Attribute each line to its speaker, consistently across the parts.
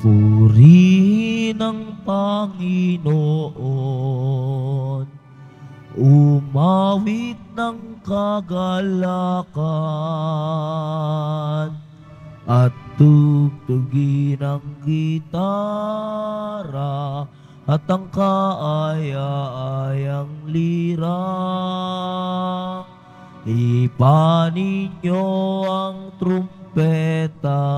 Speaker 1: Puri ng Panginoon, umawit ng kagalakan at tugtugin ang gitara at ang kaaya-ayang lira. Ipanin
Speaker 2: ang trumpeta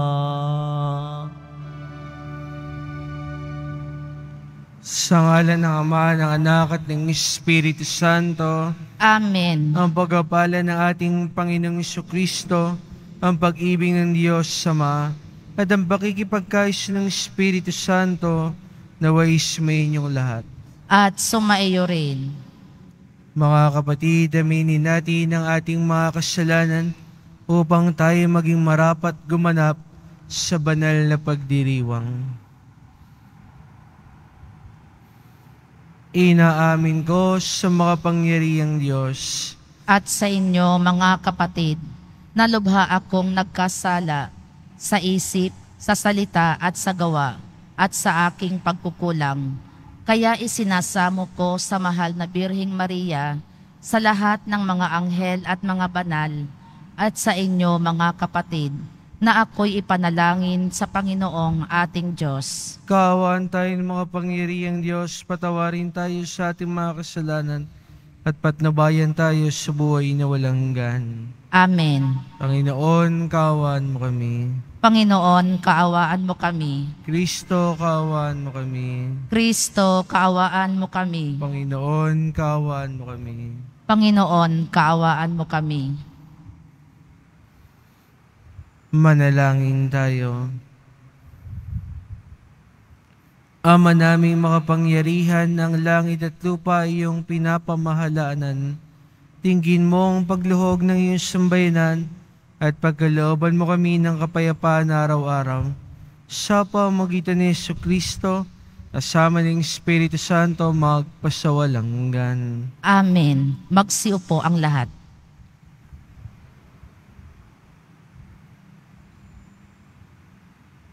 Speaker 2: Sa ngalan ng Ama, ng Anak at ng Espiritu Santo. Amen. Ang pagpapala ng ating Panginoong Kristo, ang pag-ibig ng Diyos Sama, at ang pakikipagkais ng Espiritu Santo na wais may inyong lahat.
Speaker 3: At sumaiyo rin.
Speaker 2: Mga kapatid, aminin natin ang ating mga kasalanan upang tayo maging marapat gumanap sa banal na pagdiriwang. Inaamin ko sa makapangyariang Diyos
Speaker 3: at sa inyo mga kapatid na lubha akong nagkasala sa isip, sa salita at sa gawa at sa aking pagkukulang. Kaya isinasamo ko sa mahal na Birhing Maria sa lahat ng mga anghel at mga banal at sa inyo mga kapatid na ako'y ipanalangin sa Panginoong ating
Speaker 2: Diyos. Kawan tayo ng mga pangyariang Diyos, patawarin tayo sa ating mga kasalanan, at patnabayan tayo sa buhay na walang hanggan. Amen. Panginoon, kawan mo kami.
Speaker 3: Panginoon, kaawaan mo kami. Kristo,
Speaker 2: kaawaan mo kami.
Speaker 3: Kristo, kaawaan mo kami.
Speaker 2: Panginoon, kaawaan mo kami.
Speaker 3: Panginoon, kaawaan mo kami.
Speaker 2: Manalangin tayo. Ama naming makapangyarihan ng langit at lupa iyong pinapamahalanan. Tingin mo ang pagluhog ng iyong sambayanan at pagkalooban mo kami ng kapayapaan araw-araw. Sa pamagitan ni Yesu Kristo, Asama ng Espiritu Santo magpasawalang hanggan.
Speaker 3: Amen. Magsiupo ang lahat.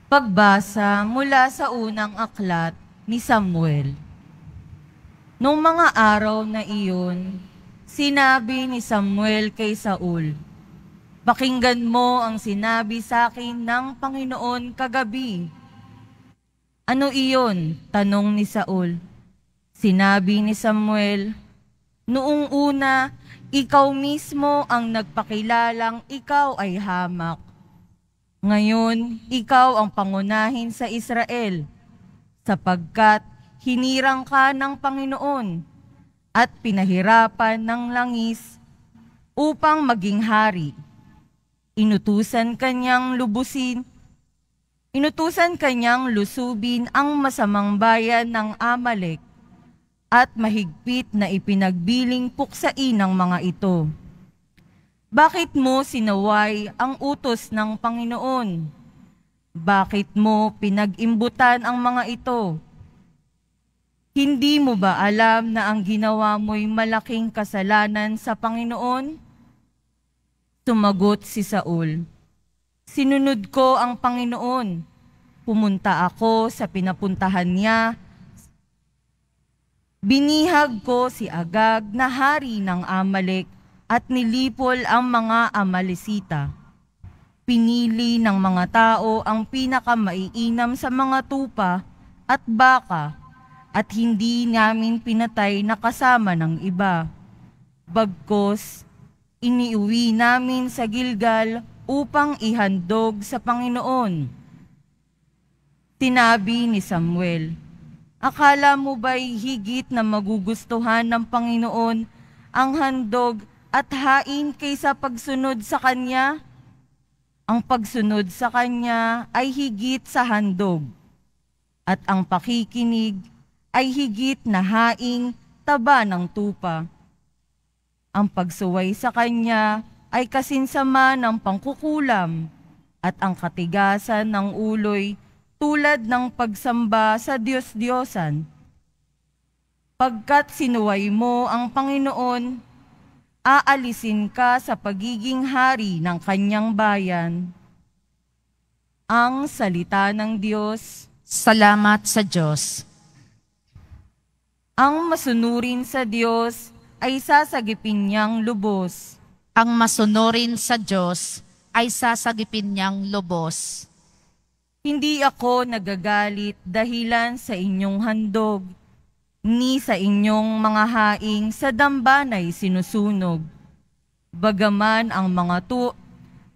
Speaker 4: Pagbasa mula sa unang aklat ni Samuel. Noong mga araw na iyon, sinabi ni Samuel kay Saul, Pakinggan mo ang sinabi sa akin ng Panginoon kagabi. Ano iyon? Tanong ni Saul. Sinabi ni Samuel, Noong una, ikaw mismo ang nagpakilalang ikaw ay hamak ngayon, ikaw ang pangunahin sa Israel, sapagkat hinirang ka ng Panginoon at pinahirapan ng langis upang maging hari. Inutusan kanyang lubusin, inutusan kanyang lusubin ang masamang bayan ng Amalek at mahigpit na ipinagbiling puksain ng mga ito. Bakit mo sinaway ang utos ng Panginoon? Bakit mo pinag-imbutan ang mga ito? Hindi mo ba alam na ang ginawa mo'y malaking kasalanan sa Panginoon? Tumagot si Saul, Sinunod ko ang Panginoon. Pumunta ako sa pinapuntahan niya. Binihag ko si Agag na hari ng Amalek at nilipol ang mga Amalisita. Pinili ng mga tao ang pinakamaiinam sa mga tupa at baka at hindi namin pinatay na kasama ng iba. Bagkos, iniuwi namin sa Gilgal upang ihandog sa Panginoon. Tinabi ni Samuel, Akala mo ba'y higit na magugustuhan ng Panginoon ang handog at hain kaysa pagsunod sa Kanya? Ang pagsunod sa Kanya ay higit sa handog, at ang pakikinig ay higit na haing taba ng tupa. Ang pagsuway sa Kanya ay kasinsama ng pangkukulam, at ang katigasan ng uloy tulad ng pagsamba sa Diyos-Diyosan. Pagkat sinuway mo ang Panginoon, aalisin ka sa pagiging hari ng kanyang bayan. Ang salita ng Diyos.
Speaker 3: Salamat sa Diyos.
Speaker 4: Ang masunurin sa Diyos
Speaker 3: ay sasagipin niyang lubos. Ang masunurin sa Diyos ay sasagipin niyang lubos. Hindi ako nagagalit
Speaker 4: dahilan sa inyong handog ni sa inyong mga haing sa ay sinusunog. Bagaman ang mga tu,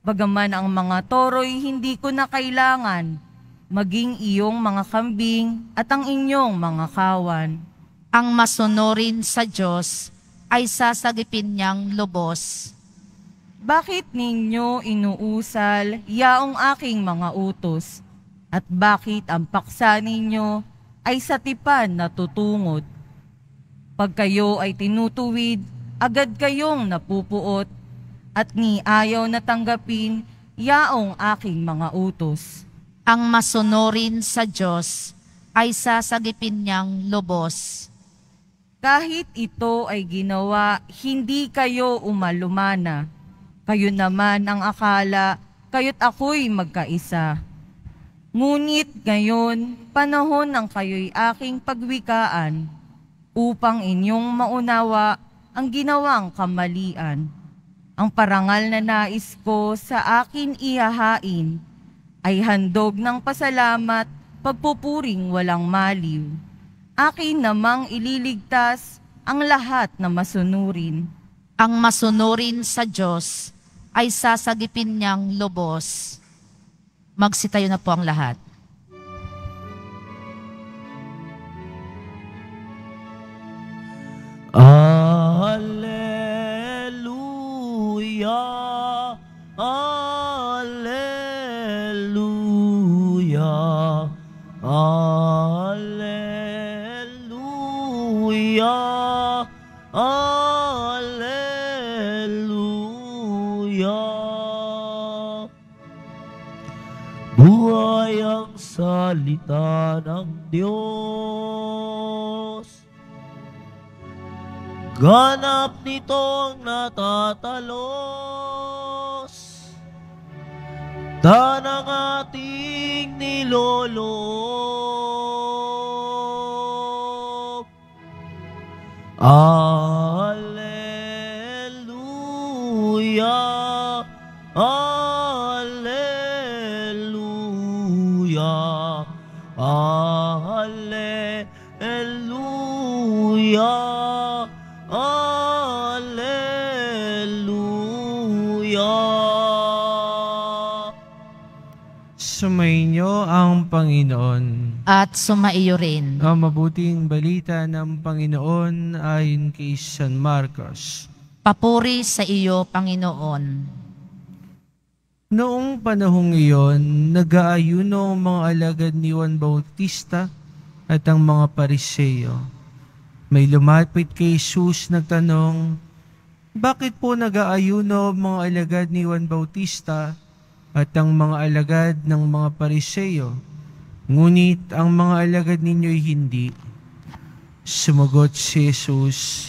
Speaker 4: bagaman ang mga toroy hindi ko na kailangan, maging iyong mga
Speaker 3: kambing at ang inyong mga kawan. Ang masunurin sa Diyos ay sasagipin niyang lubos. Bakit ninyo
Speaker 4: inuusal yaong aking mga utos? At bakit ang paksa ninyo ay sa tipan natutungod. Pag kayo ay tinutuwid, agad kayong napupuot at ni ayaw na tanggapin
Speaker 3: yaong aking mga utos. Ang masunurin sa Diyos ay sasagipin niyang lubos. Kahit ito
Speaker 4: ay ginawa, hindi kayo umalumana. Kayo naman ang akala, kayo't ako'y magkaisa. Ngunit ngayon, panahon ng kayo'y aking pagwikaan upang inyong maunawa ang ginawang kamalian. Ang parangal na nais ko sa akin ihahain ay handog ng pasalamat, pagpupuring walang maliw. Akin namang ililigtas ang lahat
Speaker 3: na masunurin. Ang masunurin sa Diyos ay sasagipin niyang lubos Magsitayo na po ang lahat.
Speaker 1: Alleluia, Alleluia, Alleluia. salita ng Diyos. Ganap nitong natatalos, tanang ating niloloob.
Speaker 2: Panginoon.
Speaker 3: At sumaiyo rin.
Speaker 2: Ang mabuting balita ng Panginoon ayon kay San Marcos.
Speaker 3: Papuri sa iyo, Panginoon.
Speaker 2: Noong panahong iyon, nag-aayuno ang mga alagad ni Juan Bautista at ang mga pariseyo. May lumapit kay Jesus nagtanong, Bakit po nag-aayuno ang mga alagad ni Juan Bautista at ang mga alagad ng mga pariseyo? Ngunit ang mga alagad ninyo'y hindi. Sumagot si Jesus,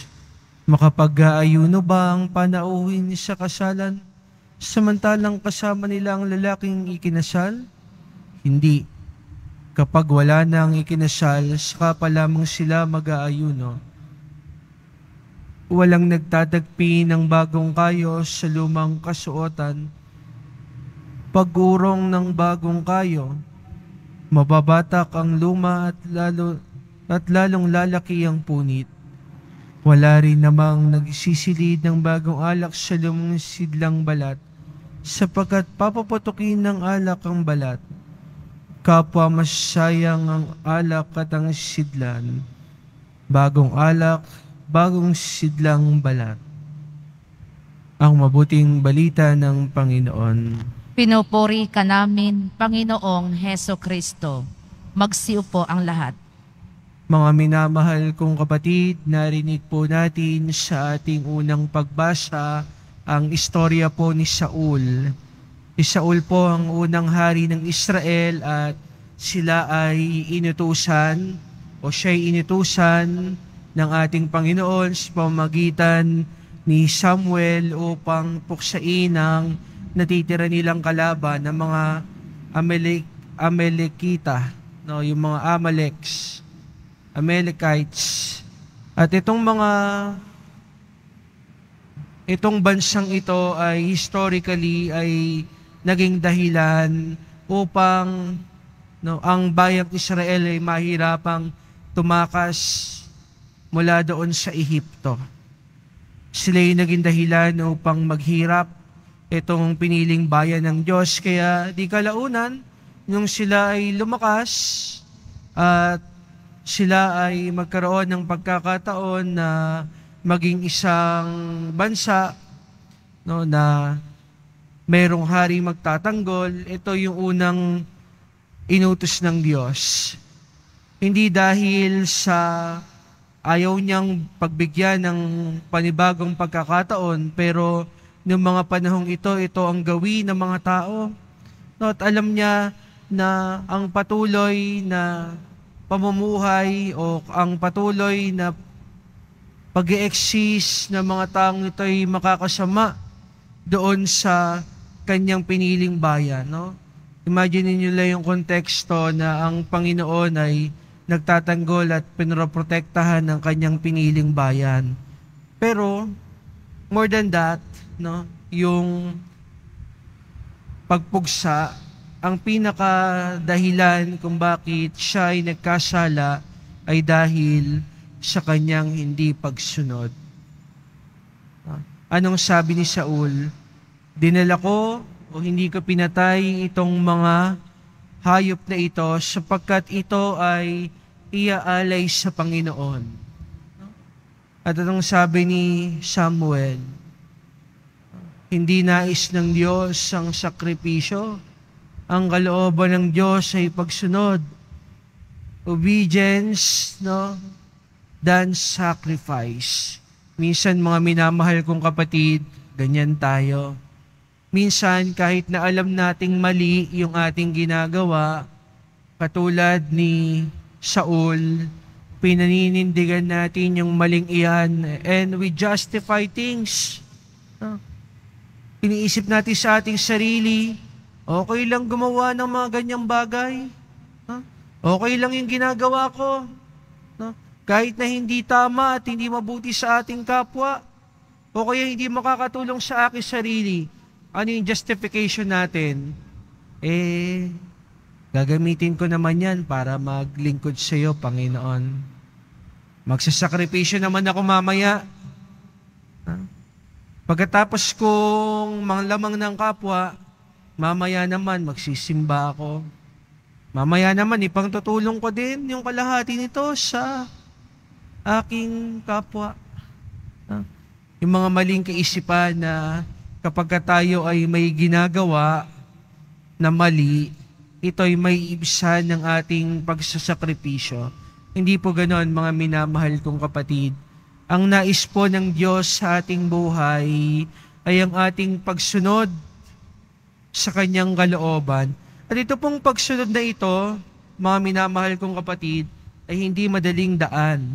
Speaker 2: Makapag-aayuno ba ang panauhin sa kasalan, samantalang kasama nila ang lalaking ikinasal? Hindi. Kapag wala na ang ikinasal, saka pa lamang sila mag-aayuno. Walang nagtatagpi ng bagong kayo sa lumang kasuotan, pagurong ng bagong kayo, Mababatak ang luma at, lalo, at lalong lalaki ang punit. Wala rin namang nagsisilid ng bagong alak sa lumang sidlang balat sapagkat papaputukin ng alak ang balat. Kapwa masayang ang alak at ang sidlan. Bagong alak, bagong sidlang balat. Ang mabuting balita ng Panginoon.
Speaker 3: Pinupuri ka namin, Panginoong Heso Kristo. Magsiupo
Speaker 2: ang lahat. Mga minamahal kong kapatid, narinig po natin sa ating unang pagbasa ang istorya po ni Saul. Si Saul po ang unang hari ng Israel at sila ay inutusan o siya'y inutusan ng ating Panginoon sa pamagitan ni Samuel upang puksain ang natitira nilang kalaban ng mga Amalek, Amalekita, no, yung mga Amaleks, Amalekites. At itong mga itong bansang ito ay historically ay naging dahilan upang no, ang bayang Israel ay mahirapang tumakas mula doon sa Ehipto. Sila ay naging dahilan upang maghirap itong piniling bayan ng Diyos. Kaya di kalaunan, nung sila ay lumakas at sila ay magkaroon ng pagkakataon na maging isang bansa no, na mayroong hari magtatanggol, ito yung unang inutos ng Diyos. Hindi dahil sa ayaw niyang pagbigyan ng panibagong pagkakataon, pero ng mga panahong ito, ito ang gawi ng mga tao. No, at alam niya na ang patuloy na pamumuhay o ang patuloy na pag exist ng mga taong ito ay makakasama doon sa kanyang piniling bayan. No? Imagine niyo lang yung konteksto na ang Panginoon ay nagtatanggol at pinoprotektahan ng kanyang piniling bayan. Pero, more than that, no? Yung pagpugsa ang pinaka dahilan kung bakit siya ay nagkasala ay dahil sa kanyang hindi pagsunod. Anong sabi ni Saul? Dinala ko o hindi ko pinatay itong mga hayop na ito sapagkat ito ay iaalay sa Panginoon. At anong sabi ni Samuel? Hindi nais ng Diyos ang sakripisyo. Ang kalooban ng Diyos ay pagsunod. Obedience, no? Than sacrifice. Minsan mga minamahal kong kapatid, ganyan tayo. Minsan kahit na alam nating mali yung ating ginagawa, katulad ni Saul, pinaninindigan natin yung maling iyan and we justify things. Iniisip natin sa ating sarili, okay lang gumawa ng mga ganyang bagay. Huh? Okay lang yung ginagawa ko. Huh? Kahit na hindi tama at hindi mabuti sa ating kapwa, o kaya hindi makakatulong sa aking sarili, ano yung justification natin? Eh, gagamitin ko naman yan para maglingkod sa iyo, Panginoon. Magsasakripisyo naman ako mamaya. Huh? Pagkatapos kong manglamang ng kapwa, mamaya naman magsisimba ako. Mamaya naman ipangtutulong ko din yung kalahati nito sa aking kapwa. Ah, yung mga maling kaisipan na kapag tayo ay may ginagawa na mali, ito ay may ibsan ng ating pagsasakripisyo. Hindi po ganoon mga minamahal kong kapatid ang nais po ng Diyos sa ating buhay ay ang ating pagsunod sa kanyang kalooban. At ito pong pagsunod na ito, mga minamahal kong kapatid, ay hindi madaling daan.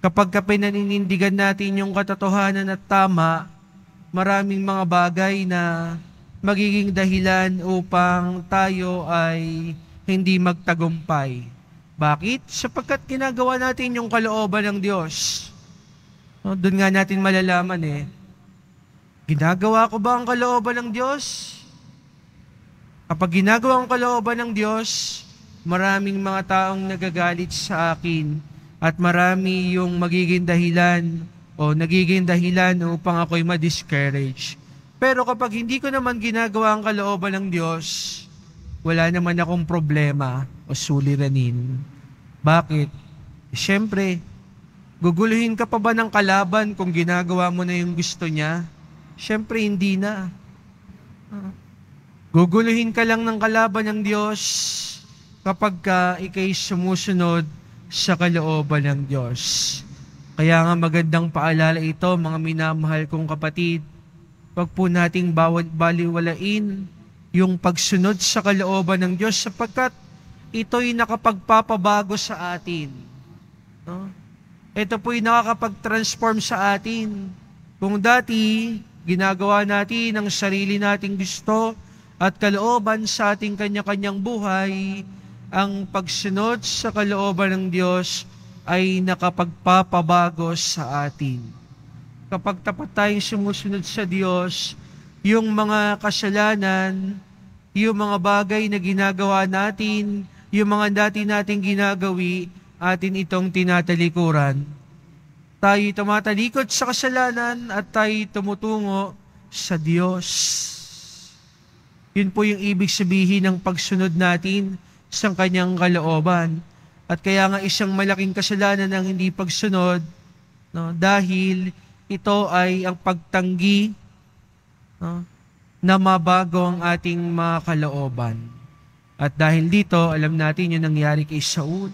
Speaker 2: Kapag ka pinaninindigan natin yung katotohanan at tama, maraming mga bagay na magiging dahilan upang tayo ay hindi magtagumpay. Bakit? Sapagkat ginagawa natin yung kalooban ng Diyos. No, oh, doon nga natin malalaman eh. Ginagawa ko ba ang kalooban ng Diyos? Kapag ginagawa ang kalooban ng Diyos, maraming mga taong nagagalit sa akin at marami yung magiging dahilan o nagiging dahilan upang ako'y ma-discourage. Pero kapag hindi ko naman ginagawa ang kalooban ng Diyos, wala naman akong problema o suliranin. Bakit? Siyempre, Guguluhin ka pa ba ng kalaban kung ginagawa mo na yung gusto niya? Siyempre, hindi na. Ah. Guguluhin ka lang ng kalaban ng Diyos kapag ka ikay sumusunod sa kalooban ng Diyos. Kaya nga magandang paalala ito, mga minamahal kong kapatid. Huwag po nating bawat baliwalain yung pagsunod sa kalooban ng Diyos sapagkat ito'y nakapagpapabago sa atin. No? ito po po'y nakakapag-transform sa atin. Kung dati, ginagawa natin ang sarili nating gusto at kalooban sa ating kanya-kanyang buhay, ang pagsunod sa kalooban ng Diyos ay nakapagpapabago sa atin. Kapag tapat tayong sumusunod sa Diyos, yung mga kasalanan, yung mga bagay na ginagawa natin, yung mga dati nating ginagawi, atin itong tinatalikuran. Tayo tumatalikod sa kasalanan at tayo tumutungo sa Diyos. Yun po yung ibig sabihin ng pagsunod natin sa kanyang kalooban. At kaya nga isang malaking kasalanan ang hindi pagsunod no, dahil ito ay ang pagtanggi no, na mabago ang ating mga kalooban. At dahil dito, alam natin yung nangyari kay Saul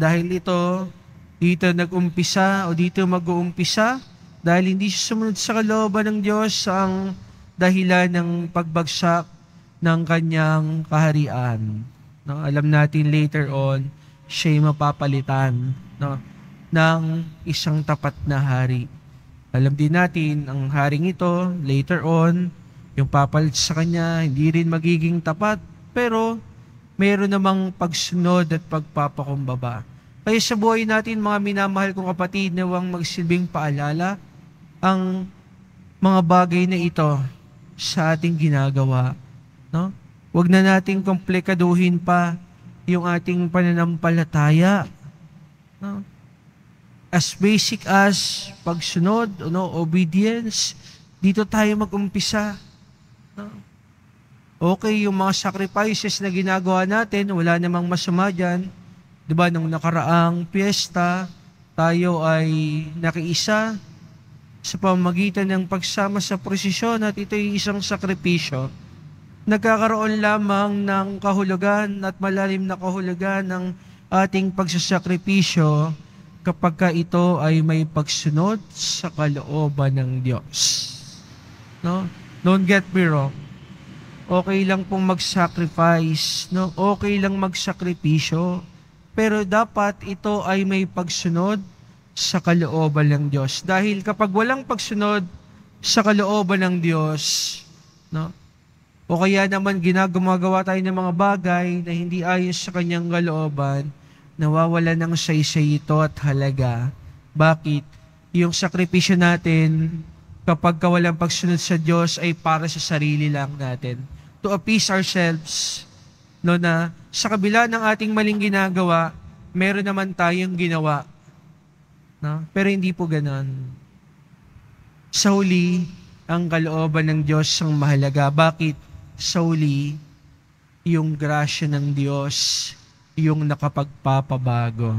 Speaker 2: dahil ito, dito nag-umpisa o dito mag-uumpisa dahil hindi sumunod sa kalooban ng Diyos ang dahilan ng pagbagsak ng kanyang kaharian. No, alam natin later on, siya mapapalitan no, ng isang tapat na hari. Alam din natin, ang haring ito, later on, yung papalit sa kanya, hindi rin magiging tapat, pero meron namang pagsunod at pagpapakumbaba. Kaya sa buhay natin, mga minamahal kong kapatid, na huwag magsilbing paalala ang mga bagay na ito sa ating ginagawa. No? Huwag na nating komplikaduhin pa yung ating pananampalataya. No? As basic as pagsunod, no? obedience, dito tayo mag-umpisa. No? okay, yung mga sacrifices na ginagawa natin, wala namang masama dyan. Diba, nung nakaraang piyesta, tayo ay nakiisa sa pamagitan ng pagsama sa prosesyon at ito'y isang sakripisyo. Nagkakaroon lamang ng kahulugan at malalim na kahulugan ng ating pagsasakripisyo kapag ka ito ay may pagsunod sa kalooban ng Diyos. No? Don't get me wrong Okay lang pong mag-sacrifice, no? Okay lang magsakripisyo. Pero dapat ito ay may pagsunod sa kalooban ng Diyos. Dahil kapag walang pagsunod sa kalooban ng Diyos, no? O kaya naman ginagumagawa tayo ng mga bagay na hindi ayon sa kanyang kalooban, nawawala ng saysay ito at halaga. Bakit? Yung sakripisyo natin kapag walang pagsunod sa Diyos ay para sa sarili lang natin to appease ourselves no na sa kabila ng ating maling ginagawa, meron naman tayong ginawa. No? Pero hindi po ganun. Sa huli, ang kalooban ng Diyos ang mahalaga. Bakit? Sa huli, yung grasya ng Diyos yung nakapagpapabago.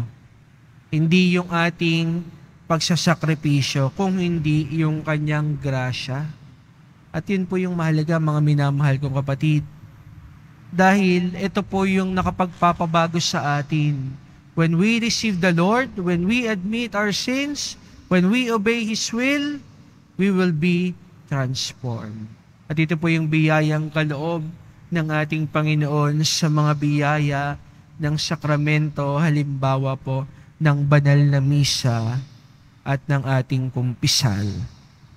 Speaker 2: Hindi yung ating pagsasakripisyo, kung hindi yung kanyang grasya. At yun po yung mahalaga mga minamahal kong kapatid. Dahil ito po yung nakapagpapabago sa atin. When we receive the Lord, when we admit our sins, when we obey His will, we will be transformed. At ito po yung biyayang kaloob ng ating Panginoon sa mga biyaya ng sakramento, halimbawa po ng banal na misa at ng ating kumpisal.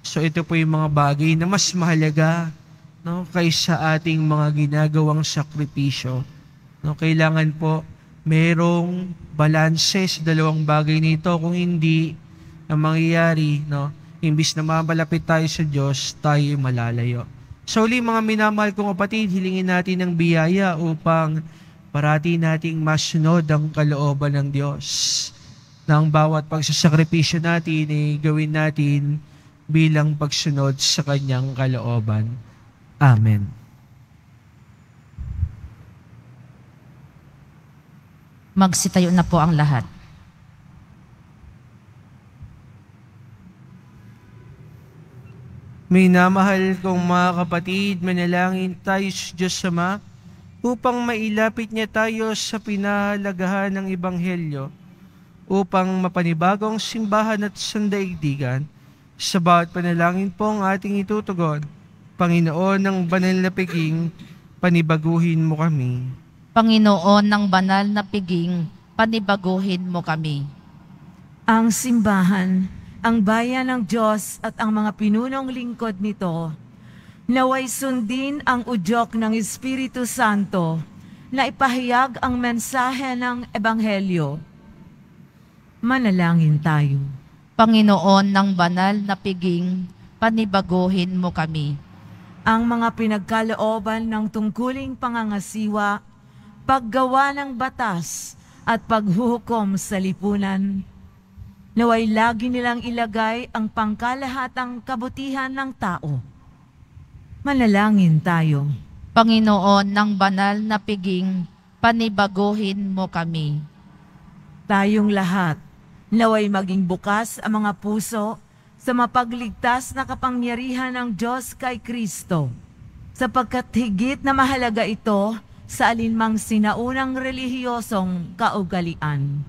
Speaker 2: So ito po yung mga bagay na mas mahalaga no, kaysa ating mga ginagawang sakripisyo. No, kailangan po merong balanse sa dalawang bagay nito. Kung hindi, ang mangyayari, no, imbis na mamalapit tayo sa Diyos, tayo malalayo. So uli mga minamahal kong kapatid, hilingin natin ng biyaya upang parati nating masunod ang kalooban ng Diyos. Nang bawat pagsasakripisyo natin, eh, gawin natin bilang pagsunod sa kanyang kalooban. Amen.
Speaker 3: Magsitayo na po ang lahat.
Speaker 2: Minamahal kong mga kapatid, manalangin tayo sa Diyos Sama upang mailapit niya tayo sa pinahalagahan ng Ebanghelyo upang mapanibagong simbahan at sandaigdigan – sa bawat panalangin po ang ating itutugon, Panginoon ng banal na piging, panibaguhin mo kami.
Speaker 3: Panginoon ng banal na piging, panibaguhin mo kami. Ang simbahan, ang
Speaker 5: bayan ng Diyos at ang mga pinunong lingkod nito, naway sundin ang udyok ng Espiritu Santo na ipahayag ang mensahe ng
Speaker 3: Ebanghelyo. Manalangin tayo. Panginoon ng banal na piging, panibaguhin mo kami. Ang mga
Speaker 5: pinagkalooban ng tungkuling pangangasiwa, paggawa ng batas, at paghuhukom sa lipunan, naway lagi nilang ilagay ang pangkalahatang kabutihan ng tao.
Speaker 3: Manalangin tayo. Panginoon ng banal na piging, panibaguhin mo kami. Tayong lahat Naway maging bukas ang mga puso
Speaker 5: sa mapagligtas na kapangyarihan ng Diyos kay Kristo, sapagkat higit na mahalaga ito sa alinmang sinaunang relihiyosong
Speaker 3: kaugalian.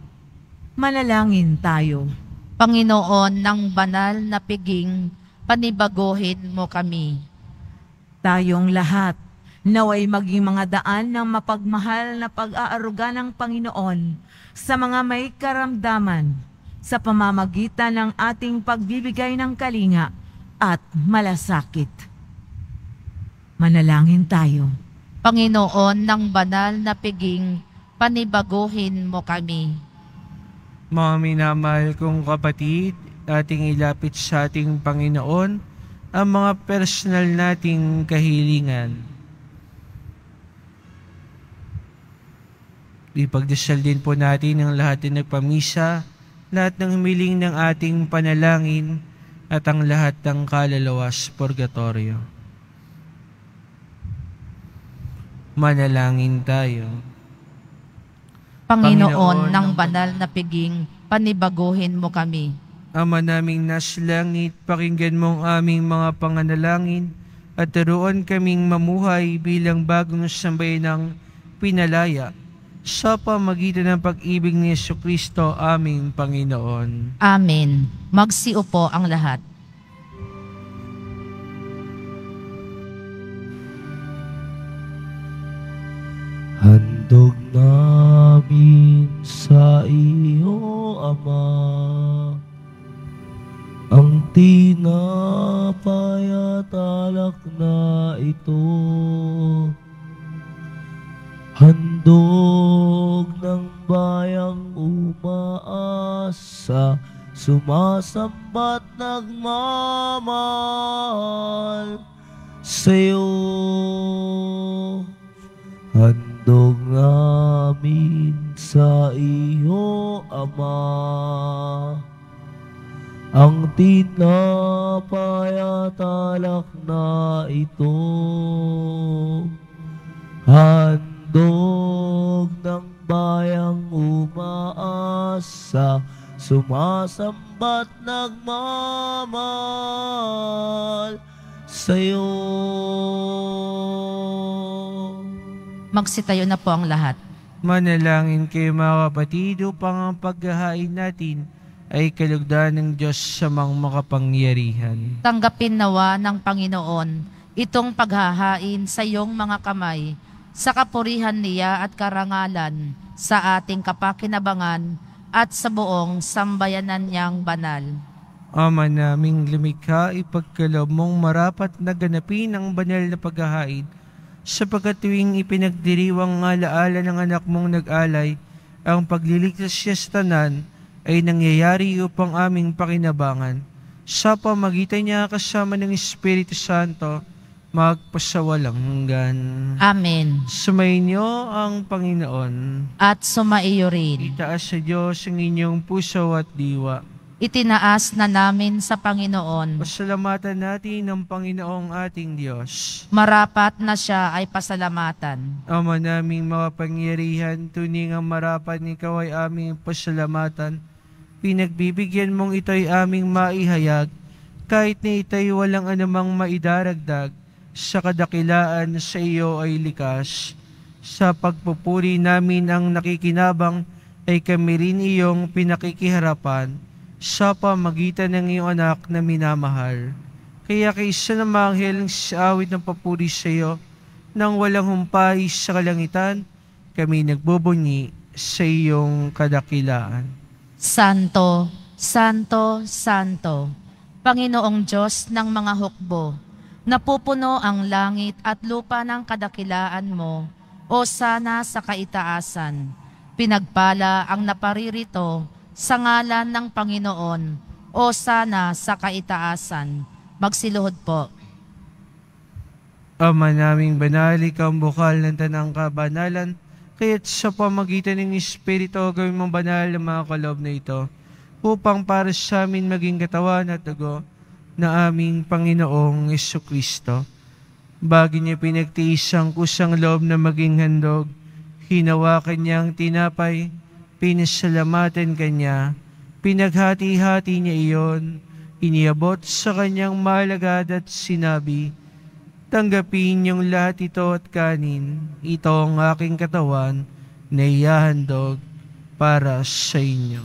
Speaker 3: Manalangin tayo. Panginoon ng banal na piging, panibaguhin mo kami. Tayong
Speaker 5: lahat, naway maging mga daan ng mapagmahal na pag-aaruga ng Panginoon sa mga may karamdaman, sa pamamagitan ng ating pagbibigay ng kalinga at malasakit. Manalangin
Speaker 2: tayo.
Speaker 3: Panginoon ng banal na piging, panibaguhin mo kami.
Speaker 2: Mga minamahal kong kapatid, ating ilapit sa ating Panginoon ang mga personal nating kahilingan. Ipagdasal din po natin ang lahat ng pamisa lahat ng humiling ng ating panalangin at ang lahat ng kalalawas purgatorio. Manalangin tayo. Panginoon, Panginoon ng
Speaker 3: banal na piging, panibaguhin mo kami.
Speaker 2: Ama naming nas langit, pakinggan mong aming mga panganalangin at turuan kaming mamuhay bilang bagong ng pinalaya sa pamagitan ng pag-ibig ni Yesu Kristo, aming Panginoon.
Speaker 3: Amen. Magsiupo ang lahat.
Speaker 1: Handog namin sa iyo, Ama, ang tinapay at alak na ito Handog ng bayang umaasa Sumasambat nagmamahal sa'yo Handog namin sa iyo, Ama Ang tinapay at alak na ito Handog Handog ng bayang umaasa Sumasambat nagmamahal
Speaker 3: sa'yo Magsitayo na po ang lahat.
Speaker 2: Manalangin kayo mga kapatid upang ang paghahain natin ay kalugdan ng Diyos sa mga makapangyarihan.
Speaker 3: Tanggapin nawa ng Panginoon itong paghahain sa iyong mga kamay sa kapurihan niya at karangalan sa ating kapakinabangan at sa buong sambayanan niyang banal.
Speaker 2: Ama naming lumikha, ipagkalob mong marapat na ganapin ang banal na paghahaid sa pagkatuwing ipinagdiriwang alaala ng anak mong nag-alay, ang pagliligtas niya sa tanan ay nangyayari upang aming pakinabangan. Sa pamagitan niya kasama ng Espiritu Santo, magpasawalang hanggan. Amen. Sumainyo ang Panginoon. At sumaiyo rin. Itaas sa Diyos ang inyong puso at diwa. Itinaas na namin sa Panginoon. Pasalamatan natin ang Panginoong ating Diyos. Marapat
Speaker 3: na siya ay pasalamatan.
Speaker 2: Ama naming mapangyarihan, tuning ang marapat ikaw ay aming pasalamatan. Pinagbibigyan mong ito'y aming maihayag, kahit na ito'y walang anumang maidaragdag sa kadakilaan sa iyo ay likas. Sa pagpupuri namin ang nakikinabang ay kami rin iyong pinakikiharapan sa pamagitan ng iyong anak na minamahal. Kaya kaysa ng mga anghel sa awit ng papuri sa iyo, nang walang humpay sa kalangitan, kami nagbubunyi sa iyong kadakilaan.
Speaker 3: Santo, Santo, Santo, Panginoong Diyos ng mga hukbo, Napupuno ang langit at lupa ng kadakilaan mo, o sana sa kaitaasan. Pinagpala ang naparirito sa ngalan ng Panginoon, o sana sa kaitaasan. Magsiluhod po.
Speaker 2: Ama naming banal, ikaw ang bukal ng tanang kabanalan, kaya't sa pamagitan ng Espiritu gawin mong banal ang mga kalob na ito, upang para sa amin maging katawan at dugo, na aming Panginoong Iso Kristo. Bagi niya pinagtiis ang kusang loob na maging handog, hinawakan niya ang tinapay, pinasalamatan kanya, pinaghati-hati niya iyon, iniabot sa kanyang malagad at sinabi, Tanggapin niyong lahat ito at kanin, ito ang aking katawan na iyahandog para sa inyo.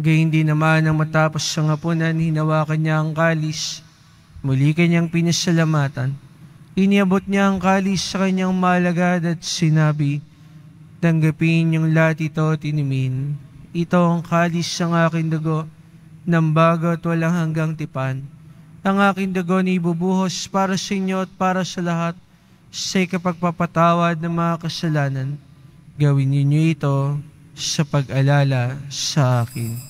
Speaker 2: Gayun din naman ang matapos sa ngapunan, hinawakan niya ang kalis. Muli kanyang pinasalamatan. Iniabot niya ang kalis sa kanyang malagad at sinabi, Tanggapin yung lahat ito at inimin. Ito ang kalis ng aking dugo, ng bago at walang hanggang tipan. Ang aking dugo na ibubuhos para sa inyo at para sa lahat sa ikapagpapatawad ng mga kasalanan. Gawin ninyo ito sa pag-alala sa akin.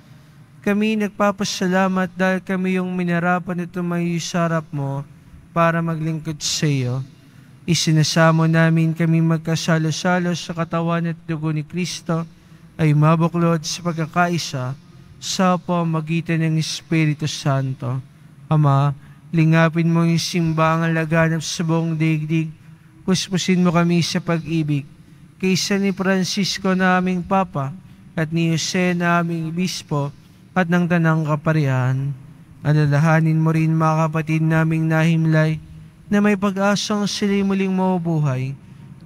Speaker 2: kami nagpapasalamat dahil kami yung minarapan at tumayo sa mo para maglingkod sa iyo. Isinasamo namin kami magkasalo-salo sa katawan at dugo ni Kristo ay mabuklod sa pagkakaisa sa pamagitan ng Espiritu Santo. Ama, lingapin mo yung simbangan laganap sa buong digdig. Puspusin mo kami sa pag-ibig. Kaysa ni Francisco na aming Papa at ni Jose na aming Bispo, at ng tanang kaparihan. Alalahanin mo rin mga kapatid naming nahimlay na may pag-asang sila muling mabubuhay,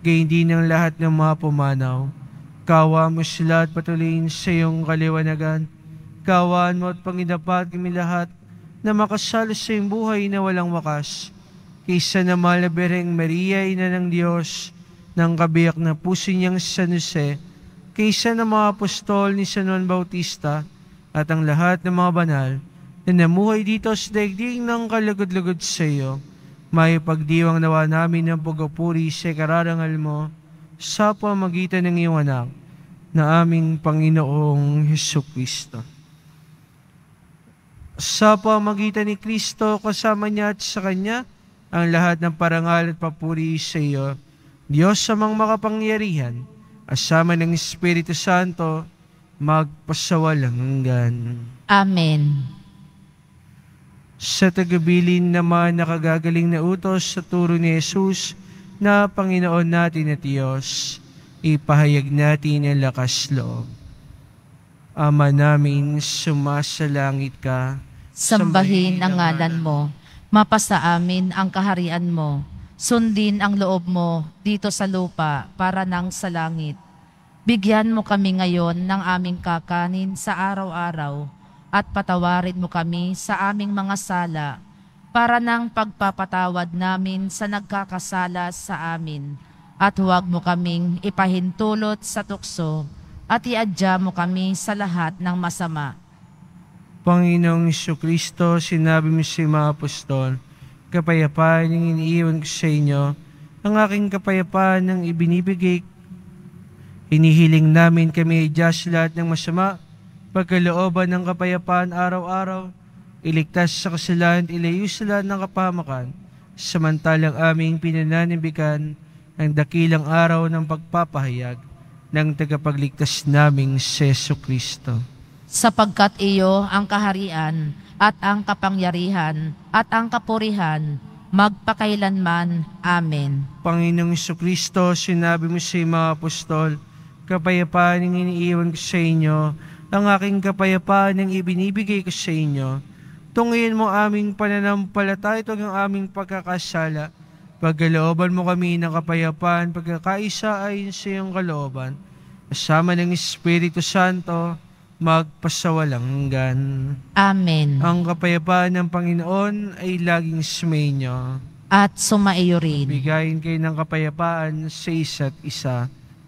Speaker 2: kaya hindi ng lahat ng mga pumanaw. Kawa mo sila at patuloyin sa iyong kaliwanagan. Kawaan mo at pangidapat kami lahat na makasal sa iyong buhay na walang wakas. Kaysa na malabereng Maria, ina ng Diyos, ng kabiyak na puso niyang San Jose, kaysa na mga apostol ni San Juan Bautista, at ang lahat ng mga banal na namuhay dito sa daigdig ng kalagod-lugod sa iyo. May pagdiwang nawa namin ng pagpuri sa kararangal mo sa pamagitan ng iyong anak na aming Panginoong Heso Kristo. Sa pamagitan ni Kristo, kasama niya at sa Kanya, ang lahat ng parangal at papuri sa iyo, Diyos sa mga makapangyarihan, asama ng Espiritu Santo, magpasawalang hanggan. Amen. Sa tagabilin naman na kagagaling na utos sa turo ni Jesus na Panginoon natin at Diyos, ipahayag natin ang lakas loob. Ama namin, sumasalangit ka. Sambahin ang ngalan
Speaker 3: mo, mapasa amin ang kaharian mo, sundin ang loob mo dito sa lupa para nang sa langit. Bigyan mo kami ngayon ng aming kakanin sa araw-araw at patawarin mo kami sa aming mga sala para ng pagpapatawad namin sa nagkakasala sa amin. At huwag mo kaming ipahintulot sa tukso at iadya mo kami sa lahat ng masama.
Speaker 2: Panginoong Kristo, sinabi mo sa mga apostol, kapayapaan ang iniiwan ko sa inyo, ang aking kapayapaan ang ibinibigay Hinihiling namin kami i-judge lahat ng masama, pagkalooban ng kapayapaan araw-araw, iligtas sa kasalanan, ilayo sa lahat ng kapamakan, samantalang aming pinananimbikan ang dakilang araw ng pagpapahayag ng tagapagligtas naming Seso Kristo.
Speaker 3: Sapagkat iyo ang kaharian at ang kapangyarihan at ang kapurihan magpakailanman.
Speaker 2: Amen. Panginoong Kristo, sinabi mo sa mga apostol, kapayapaan ang iniiwan ko sa inyo, ang aking kapayapaan ang ibinibigay ko sa inyo. Tunguyin mo aming pananampalataya ito ang aming pagkakasala. Pagkalooban mo kami ng kapayapaan, pagkakaisa ay sa iyong kalooban. Kasama ng Espiritu Santo, magpasawalang hanggan. Amen. Ang kapayapaan ng Panginoon ay laging sumainyo. At sumaiyo rin. Bigayin kayo ng kapayapaan sa isa't isa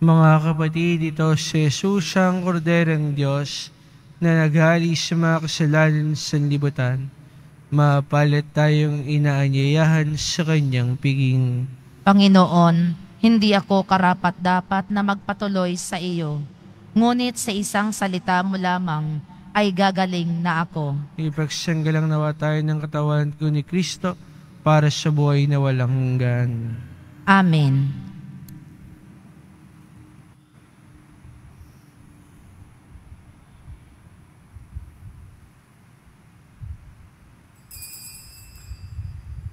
Speaker 2: Mga kapatid, ito si Jesus ang Korderong Diyos na naghari sa mga kasalanan sa libutan. Mapalit tayong inaanyayahan sa kanyang piging.
Speaker 3: Panginoon, hindi ako karapat-dapat na magpatuloy sa iyo. Ngunit sa isang salita mo lamang ay gagaling na ako.
Speaker 2: Ipagsanggalang nawa tayo ng katawan ko ni Kristo para sa buhay na walang hanggan.
Speaker 3: Amen.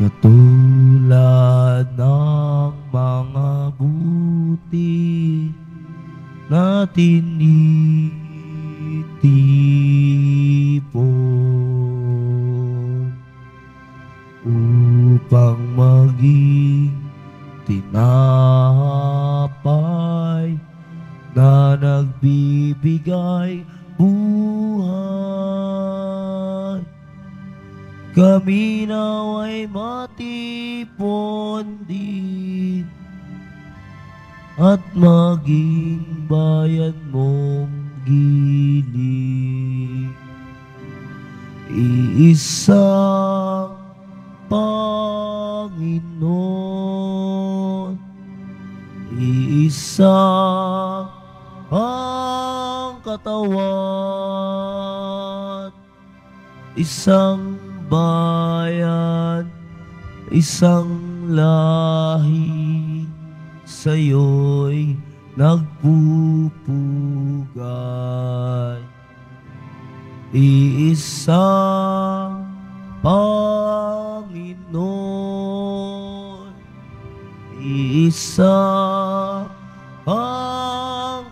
Speaker 1: Katulad ng mga buti na tinig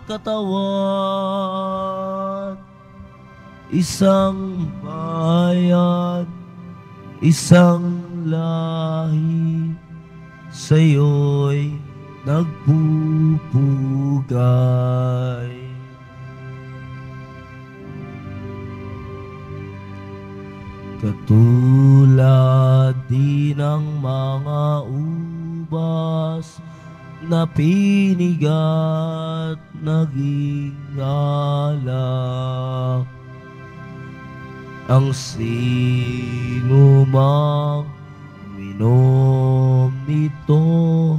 Speaker 1: katawan Isang bayan Isang lahi Sa'yo'y nagpupugay Katulad din ang mga ubas na pinigat naging alak ang sino mang minom nito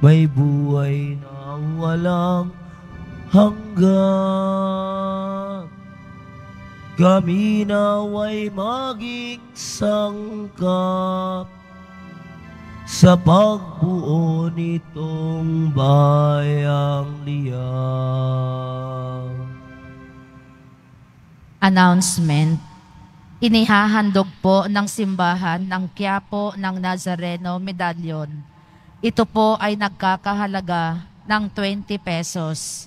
Speaker 1: may buhay na walang hanggan kami naway maging sangkap sa pagbuo nitong bayang liyang.
Speaker 3: Announcement Inihahandog po ng simbahan ng Quiapo ng Nazareno Medallion. Ito po ay nagkakahalaga ng 20 pesos.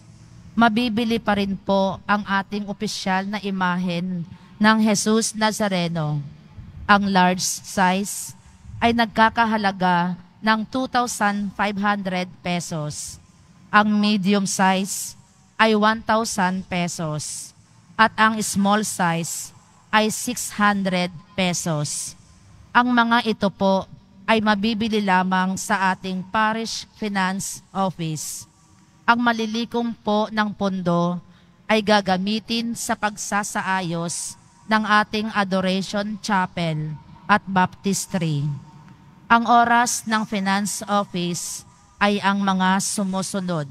Speaker 3: Mabibili pa rin po ang ating opisyal na imahen ng Jesus Nazareno, ang large size ay nagkakahalaga ng 2,500 pesos. Ang medium size ay 1,000 pesos at ang small size ay 600 pesos. Ang mga ito po ay mabibili lamang sa ating Parish Finance Office. Ang malilikom po ng pondo ay gagamitin sa pagsasaayos ng ating Adoration Chapel at Baptistry. Ang oras ng finance office ay ang mga sumusunod.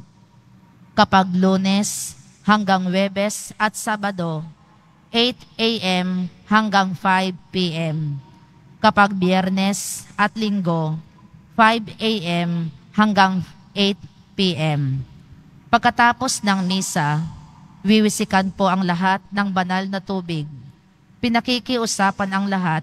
Speaker 3: Kapag lunes hanggang webes at sabado, 8 a.m. hanggang 5 p.m. Kapag biyernes at linggo, 5 a.m. hanggang 8 p.m. Pagkatapos ng misa, wiwisikan po ang lahat ng banal na tubig. Pinakikiusapan ang lahat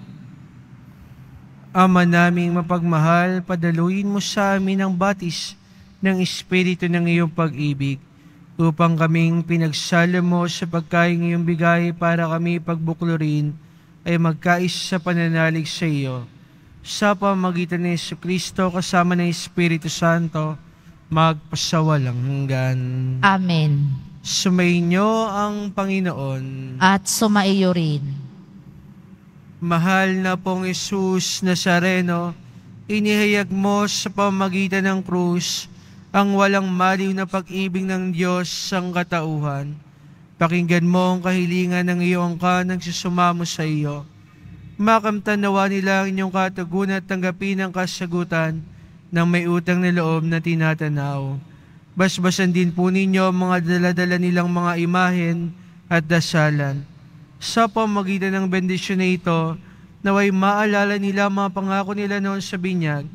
Speaker 2: Ama naming mapagmahal, padaluin mo sa amin ang batis ng Espiritu ng iyong pag-ibig, upang kaming pinagsalo mo sa pagkain iyong bigay para kami pagbuklurin ay magkais sa pananalig sa iyo. Sa pamagitan ni Yesu Kristo kasama ng Espiritu Santo, magpasawalang hanggan. Amen. Sumainyo ang Panginoon. At sumaiyo rin Mahal na pong Isus Nazareno, inihayag mo sa pamagitan ng krus ang walang maliw na pag-ibig ng Diyos sa katauhan. Pakinggan mo ang kahilingan ng iyong ka sumamo sa iyo. Makamtanawa nila ang inyong katagunan at tanggapin ang kasagutan ng may utang na loob na tinatanaw. Basbasan din po ninyo mga daladala nilang mga imahen at dasalan sa pamagitan ng bendisyon na ito, naway maalala nila mga pangako nila noon sa binyag,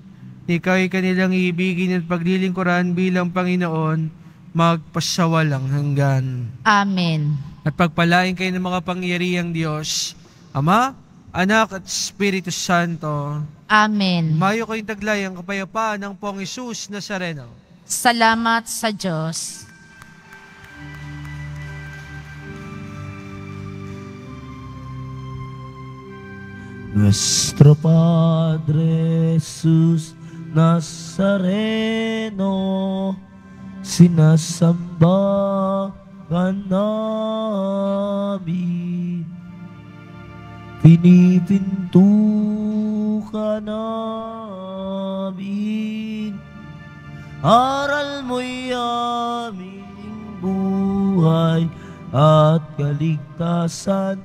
Speaker 2: ikaw'y kanilang ibigin at paglilingkuran bilang Panginoon, magpasawalang hanggan. Amen. At pagpalain kayo ng mga pangyariang Diyos, Ama, Anak at Espiritu Santo. Amen. Mayo kayong taglay ang kapayapaan ng Pong Isus Nazareno.
Speaker 3: Salamat sa Diyos.
Speaker 1: Nuestro Padre Jesus Nazareno, sinasamba ka namin. Pinipinto ka namin. Aral mo'y aming buhay at kaligtasan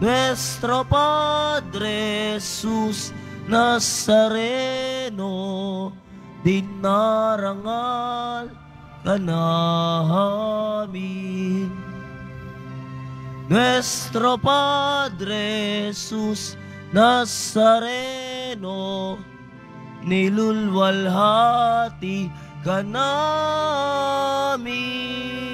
Speaker 1: nuestro Padre Jesús Nazareno, dinarangal ka namin. Nuestro Padre Jesus Nazareno, nilulwalhati ka namin.